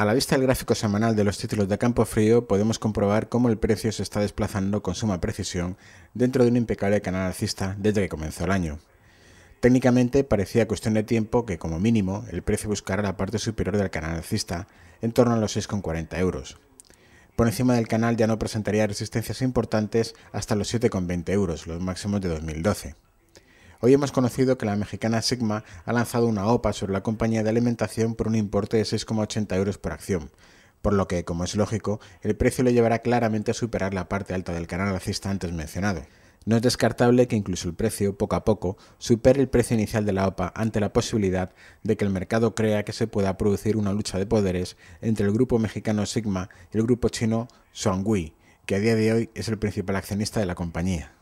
A la vista del gráfico semanal de los títulos de Campo Frío podemos comprobar cómo el precio se está desplazando con suma precisión dentro de un impecable canal alcista desde que comenzó el año. Técnicamente parecía cuestión de tiempo que como mínimo el precio buscara la parte superior del canal alcista en torno a los 6,40 euros. Por encima del canal ya no presentaría resistencias importantes hasta los 7,20 euros, los máximos de 2012. Hoy hemos conocido que la mexicana Sigma ha lanzado una OPA sobre la compañía de alimentación por un importe de 6,80 euros por acción, por lo que, como es lógico, el precio le llevará claramente a superar la parte alta del canal alcista antes mencionado. No es descartable que incluso el precio, poco a poco, supere el precio inicial de la OPA ante la posibilidad de que el mercado crea que se pueda producir una lucha de poderes entre el grupo mexicano Sigma y el grupo chino Shuanghui, que a día de hoy es el principal accionista de la compañía.